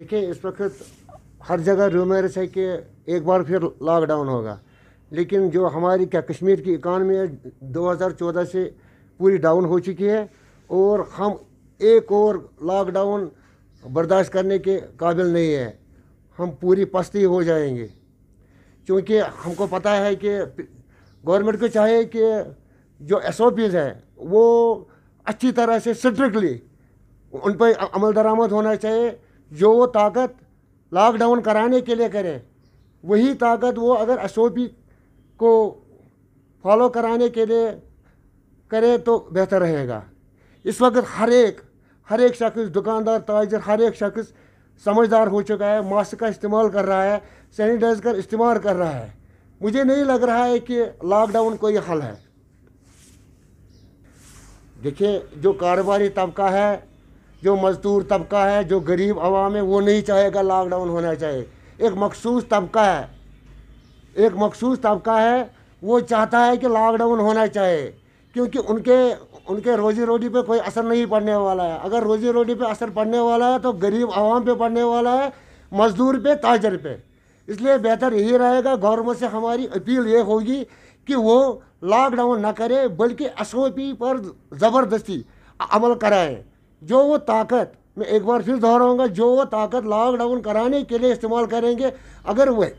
देखिए इस वक्त हर जगह रूमर्स है कि एक बार फिर लॉकडाउन होगा लेकिन जो हमारी क्या कश्मीर की इकानमी है 2014 से पूरी डाउन हो चुकी है और हम एक और लॉकडाउन बर्दाश्त करने के काबिल नहीं है हम पूरी पस्ती हो जाएंगे क्योंकि हमको पता है कि गवर्नमेंट को चाहिए कि जो एस ओ पीज़ हैं वो अच्छी तरह से स्ट्रिक्टली उन पर अमल दरामद होना चाहिए जो वो ताकत लॉकडाउन कराने के लिए करें वही ताकत वो अगर एस को फॉलो कराने के लिए करे तो बेहतर रहेगा इस वक्त हर एक हर एक शख्स दुकानदार ताजर हर एक शख्स समझदार हो चुका है मास्क का इस्तेमाल कर रहा है सैनिटाइज का इस्तेमाल कर रहा है मुझे नहीं लग रहा है कि लॉकडाउन कोई हल है देखिए जो कारोबारी तबका है जो मज़दूर तबका है जो गरीब आवाम है वो नहीं चाहेगा लॉकडाउन होना चाहिए एक मखसूस तबका है एक मखसूस तबका है वो चाहता है कि लॉकडाउन होना चाहिए क्योंकि उनके उनके रोजी रोटी पे कोई असर नहीं पड़ने वाला है अगर रोजी रोटी पे असर पड़ने वाला है तो गरीब आवाम पे पड़ने वाला है मज़दूर पे ताजर पे इसलिए बेहतर यही रहेगा गवर्नमेंट से हमारी अपील ये होगी कि वो लॉकडाउन ना करे बल्कि एस पर ज़बरदस्ती अमल कराएँ जो वो ताकत मैं एक बार फिर दोहराऊंगा जो वो ताकत लॉकडाउन कराने के लिए इस्तेमाल करेंगे अगर वह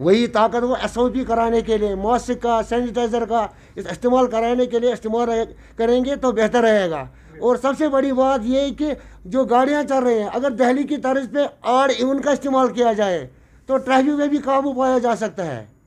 वही ताकत वो एस ओ पी कराने के लिए मास्क का सैनिटाइज़र का इस इस्तेमाल कराने के लिए इस्तेमाल करेंगे तो बेहतर रहेगा और सबसे बड़ी बात ये कि जो गाड़ियाँ चल रही हैं अगर दहली की तर्ज पर आड़ इवन का इस्तेमाल किया जाए तो ट्रैफिक में भी काबू पाया जा सकता है